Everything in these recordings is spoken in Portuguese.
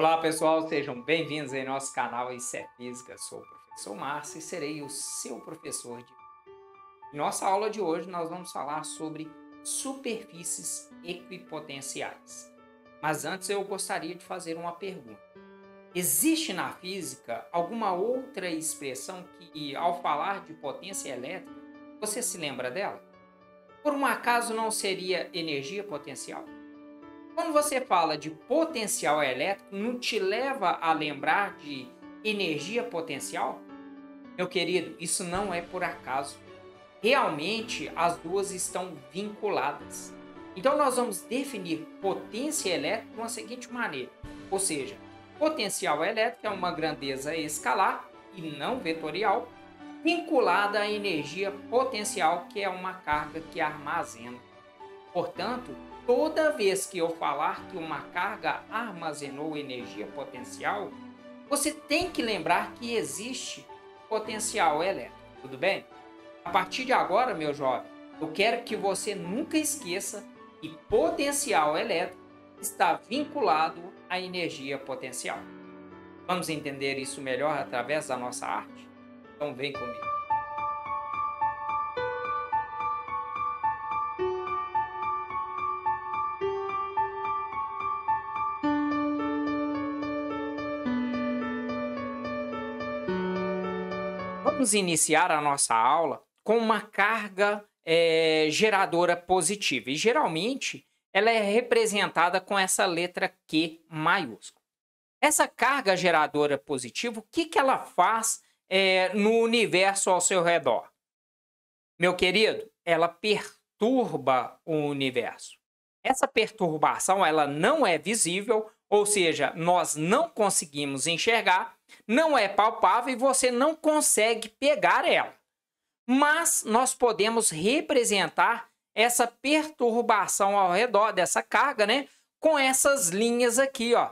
Olá pessoal, sejam bem-vindos em nosso canal Isso é Física. Sou o professor Márcio e serei o seu professor de. Em nossa aula de hoje, nós vamos falar sobre superfícies equipotenciais. Mas antes eu gostaria de fazer uma pergunta. Existe na física alguma outra expressão que, ao falar de potência elétrica, você se lembra dela? Por um acaso não seria energia potencial? Quando você fala de potencial elétrico, não te leva a lembrar de energia potencial? Meu querido, isso não é por acaso. Realmente as duas estão vinculadas. Então nós vamos definir potência elétrica de uma seguinte maneira, ou seja, potencial elétrico é uma grandeza escalar e não vetorial vinculada à energia potencial, que é uma carga que armazena. Portanto, toda vez que eu falar que uma carga armazenou energia potencial, você tem que lembrar que existe potencial elétrico, tudo bem? A partir de agora, meu jovem, eu quero que você nunca esqueça que potencial elétrico está vinculado à energia potencial. Vamos entender isso melhor através da nossa arte? Então vem comigo. vamos iniciar a nossa aula com uma carga é, geradora positiva. E geralmente ela é representada com essa letra Q maiúscula. Essa carga geradora positiva, o que, que ela faz é, no universo ao seu redor? Meu querido, ela perturba o universo. Essa perturbação ela não é visível, ou seja, nós não conseguimos enxergar, não é palpável e você não consegue pegar ela. Mas nós podemos representar essa perturbação ao redor dessa carga, né? Com essas linhas aqui, ó.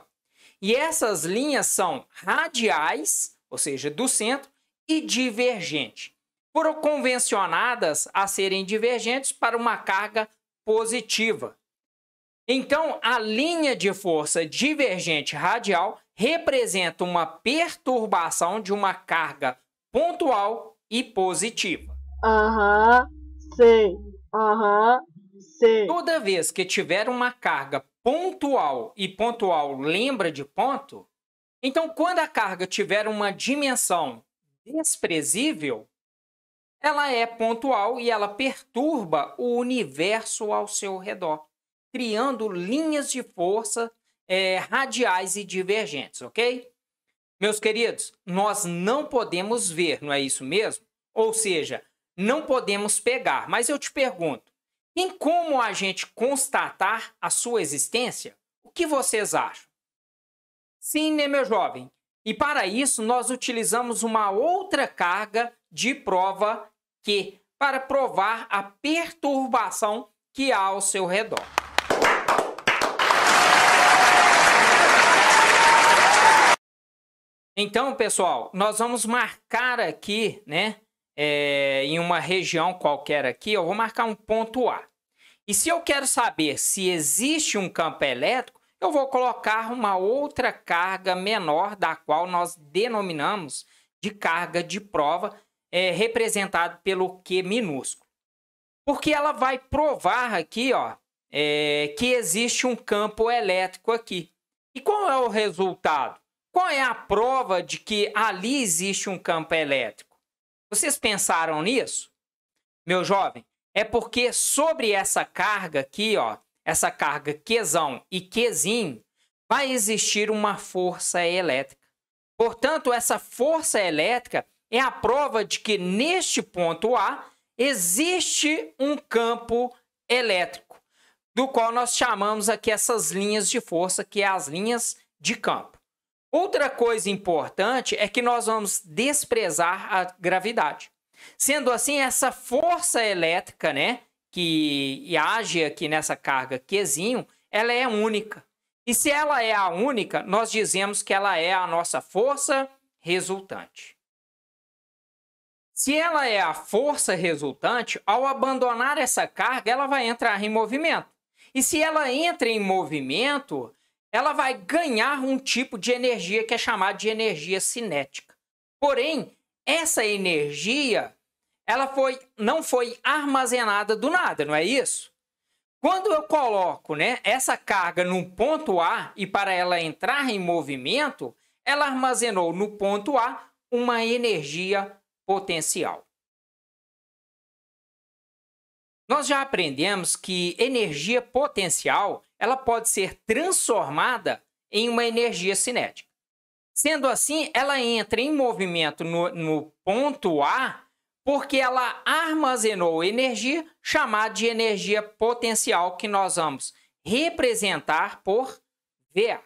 E essas linhas são radiais, ou seja, do centro, e divergente. Foram convencionadas a serem divergentes para uma carga positiva. Então, a linha de força divergente radial representa uma perturbação de uma carga pontual e positiva. Aham, uhum, sei. Aham, uhum, Toda vez que tiver uma carga pontual e pontual lembra de ponto, então quando a carga tiver uma dimensão desprezível, ela é pontual e ela perturba o universo ao seu redor criando linhas de força é, radiais e divergentes, ok? Meus queridos, nós não podemos ver, não é isso mesmo? Ou seja, não podemos pegar. Mas eu te pergunto, tem como a gente constatar a sua existência? O que vocês acham? Sim, né, meu jovem? E para isso, nós utilizamos uma outra carga de prova Q para provar a perturbação que há ao seu redor. Então, pessoal, nós vamos marcar aqui, né? É, em uma região qualquer aqui, eu vou marcar um ponto A. E se eu quero saber se existe um campo elétrico, eu vou colocar uma outra carga menor, da qual nós denominamos de carga de prova, é, representado pelo Q minúsculo. Porque ela vai provar aqui ó, é, que existe um campo elétrico aqui. E qual é o resultado? Qual é a prova de que ali existe um campo elétrico? Vocês pensaram nisso? Meu jovem, é porque sobre essa carga aqui, ó, essa carga Qzão e Qzinho, vai existir uma força elétrica. Portanto, essa força elétrica é a prova de que neste ponto A existe um campo elétrico, do qual nós chamamos aqui essas linhas de força, que é as linhas de campo. Outra coisa importante é que nós vamos desprezar a gravidade. Sendo assim, essa força elétrica, né, que age aqui nessa carga Q, ela é única. E se ela é a única, nós dizemos que ela é a nossa força resultante. Se ela é a força resultante, ao abandonar essa carga, ela vai entrar em movimento. E se ela entra em movimento, ela vai ganhar um tipo de energia que é chamada de energia cinética. Porém, essa energia ela foi, não foi armazenada do nada, não é isso? Quando eu coloco né, essa carga no ponto A e para ela entrar em movimento, ela armazenou no ponto A uma energia potencial. Nós já aprendemos que energia potencial ela pode ser transformada em uma energia cinética. Sendo assim, ela entra em movimento no, no ponto A porque ela armazenou energia chamada de energia potencial que nós vamos representar por VA.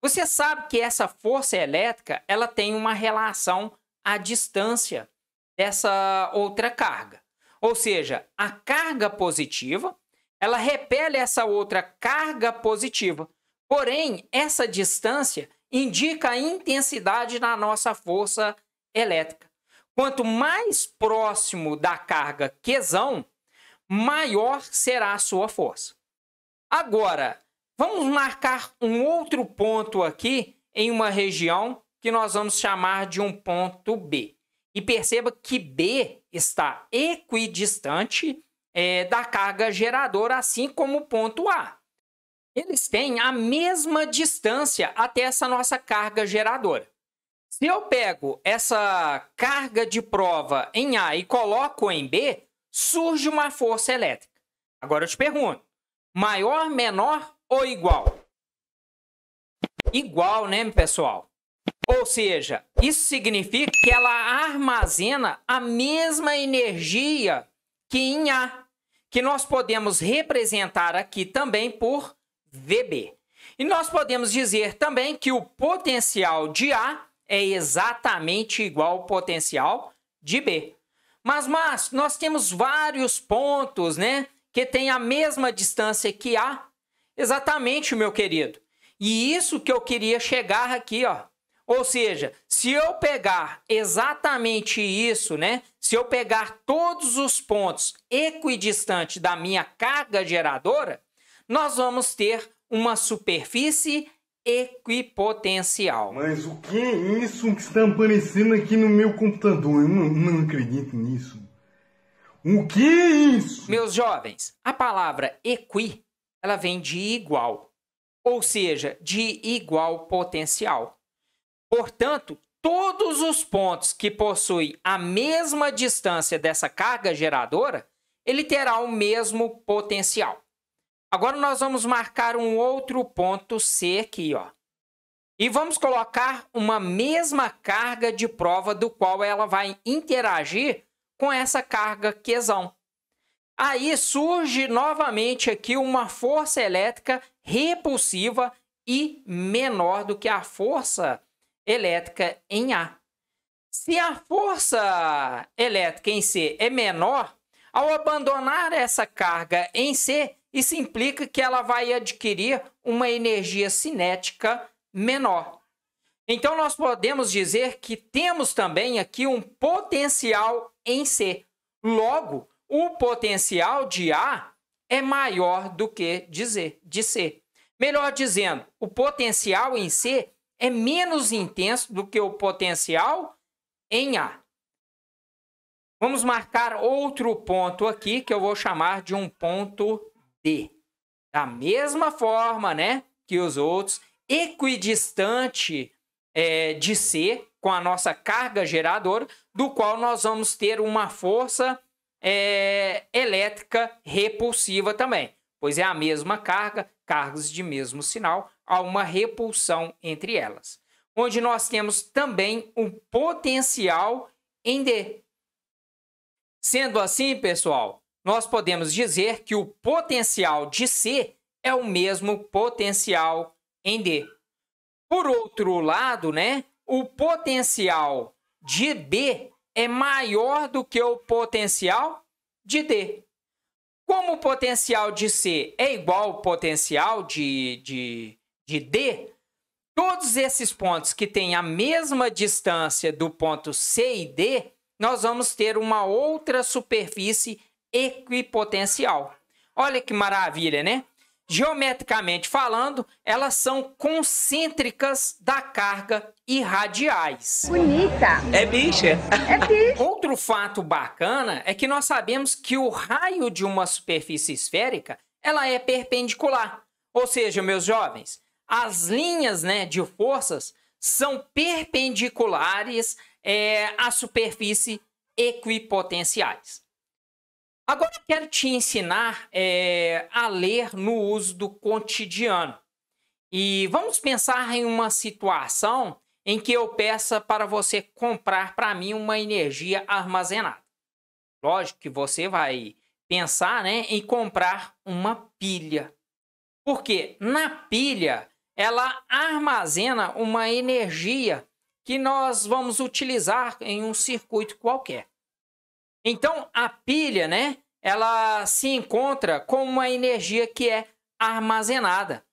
Você sabe que essa força elétrica ela tem uma relação à distância dessa outra carga. Ou seja, a carga positiva ela repele essa outra carga positiva. Porém, essa distância indica a intensidade na nossa força elétrica. Quanto mais próximo da carga Qzão, maior será a sua força. Agora, vamos marcar um outro ponto aqui em uma região que nós vamos chamar de um ponto B. E perceba que B está equidistante é, da carga geradora, assim como o ponto A. Eles têm a mesma distância até essa nossa carga geradora. Se eu pego essa carga de prova em A e coloco em B, surge uma força elétrica. Agora eu te pergunto: maior, menor ou igual? Igual, né, pessoal? Ou seja, isso significa que ela armazena a mesma energia que em A que nós podemos representar aqui também por VB. E nós podemos dizer também que o potencial de A é exatamente igual ao potencial de B. Mas, mas nós temos vários pontos, né, que têm a mesma distância que A. Exatamente, meu querido. E isso que eu queria chegar aqui, ó. Ou seja, se eu pegar exatamente isso, né? Se eu pegar todos os pontos equidistantes da minha carga geradora, nós vamos ter uma superfície equipotencial. Mas o que é isso que está aparecendo aqui no meu computador? Eu não, não acredito nisso. O que é isso? Meus jovens, a palavra equi, ela vem de igual, ou seja, de igual potencial. Portanto, todos os pontos que possuem a mesma distância dessa carga geradora, ele terá o mesmo potencial. Agora nós vamos marcar um outro ponto C aqui, ó. E vamos colocar uma mesma carga de prova do qual ela vai interagir com essa carga Qzão. Aí surge novamente aqui uma força elétrica repulsiva e menor do que a força elétrica em A. Se a força elétrica em C é menor, ao abandonar essa carga em C, isso implica que ela vai adquirir uma energia cinética menor. Então, nós podemos dizer que temos também aqui um potencial em C. Logo, o potencial de A é maior do que de C. Melhor dizendo, o potencial em C é menos intenso do que o potencial em A. Vamos marcar outro ponto aqui que eu vou chamar de um ponto D. Da mesma forma, né, que os outros, equidistante é, de C com a nossa carga geradora, do qual nós vamos ter uma força é, elétrica repulsiva também, pois é a mesma carga, cargas de mesmo sinal, há uma repulsão entre elas, onde nós temos também um potencial em D. Sendo assim, pessoal, nós podemos dizer que o potencial de C é o mesmo potencial em D. Por outro lado, né, o potencial de B é maior do que o potencial de D. Como o potencial de C é igual ao potencial de, de, de D, todos esses pontos que têm a mesma distância do ponto C e D, nós vamos ter uma outra superfície equipotencial. Olha que maravilha, né? Geometricamente falando, elas são concêntricas da carga e radiais. Bonita! É bicha! É bicha! Outro fato bacana é que nós sabemos que o raio de uma superfície esférica ela é perpendicular. Ou seja, meus jovens, as linhas né, de forças são perpendiculares é, à superfície equipotenciais. Agora eu quero te ensinar é, a ler no uso do cotidiano. E vamos pensar em uma situação em que eu peça para você comprar para mim uma energia armazenada. Lógico que você vai pensar né, em comprar uma pilha. Porque na pilha ela armazena uma energia que nós vamos utilizar em um circuito qualquer. Então, a pilha, né, ela se encontra com uma energia que é armazenada.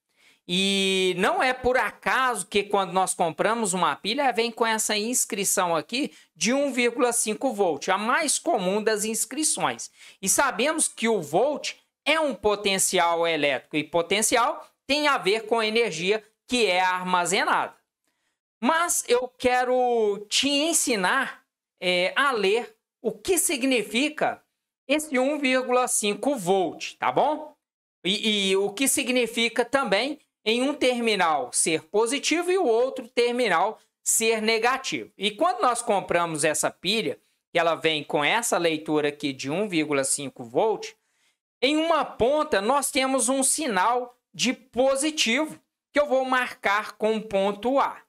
E não é por acaso que quando nós compramos uma pilha, vem com essa inscrição aqui de 1,5 volt, a mais comum das inscrições. E sabemos que o volt é um potencial elétrico e potencial tem a ver com a energia que é armazenada. Mas eu quero te ensinar é, a ler o que significa esse 1,5 volt, tá bom? E, e o que significa também em um terminal ser positivo e o outro terminal ser negativo. E quando nós compramos essa pilha, que ela vem com essa leitura aqui de 1,5 volt, em uma ponta nós temos um sinal de positivo, que eu vou marcar com ponto A.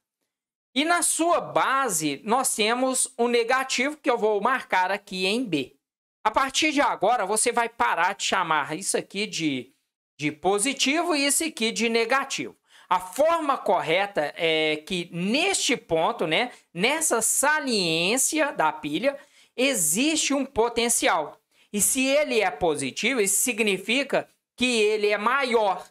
E na sua base, nós temos o negativo, que eu vou marcar aqui em B. A partir de agora, você vai parar de chamar isso aqui de, de positivo e isso aqui de negativo. A forma correta é que neste ponto, né, nessa saliência da pilha, existe um potencial. E se ele é positivo, isso significa que ele é maior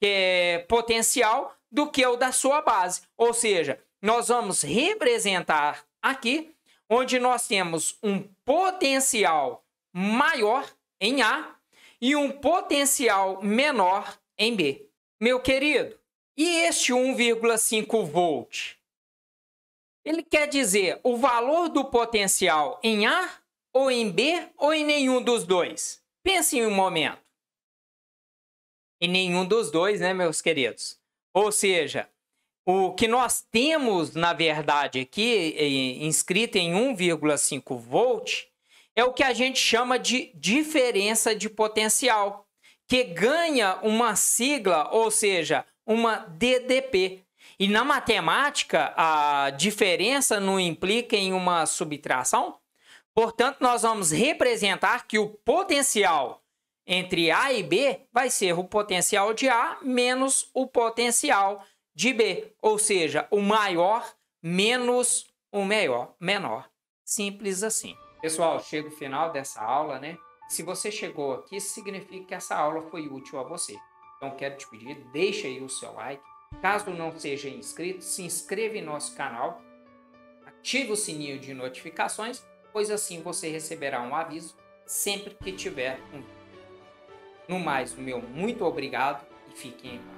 é, potencial do que o da sua base. Ou seja, nós vamos representar aqui onde nós temos um potencial maior em A e um potencial menor em B. Meu querido, e este 1,5 volt? Ele quer dizer o valor do potencial em A ou em B ou em nenhum dos dois? Pense em um momento em nenhum dos dois, né, meus queridos? Ou seja, o que nós temos, na verdade, aqui inscrito em 1,5 volt é o que a gente chama de diferença de potencial, que ganha uma sigla, ou seja, uma DDP. E na matemática, a diferença não implica em uma subtração? Portanto, nós vamos representar que o potencial entre A e B vai ser o potencial de A menos o potencial de B, ou seja, o maior menos o maior, menor. Simples assim. Pessoal, chega o final dessa aula, né? Se você chegou aqui, significa que essa aula foi útil a você. Então quero te pedir, deixa aí o seu like. Caso não seja inscrito, se inscreva em nosso canal, ative o sininho de notificações, pois assim você receberá um aviso sempre que tiver um no mais, o meu muito obrigado e fiquem em paz.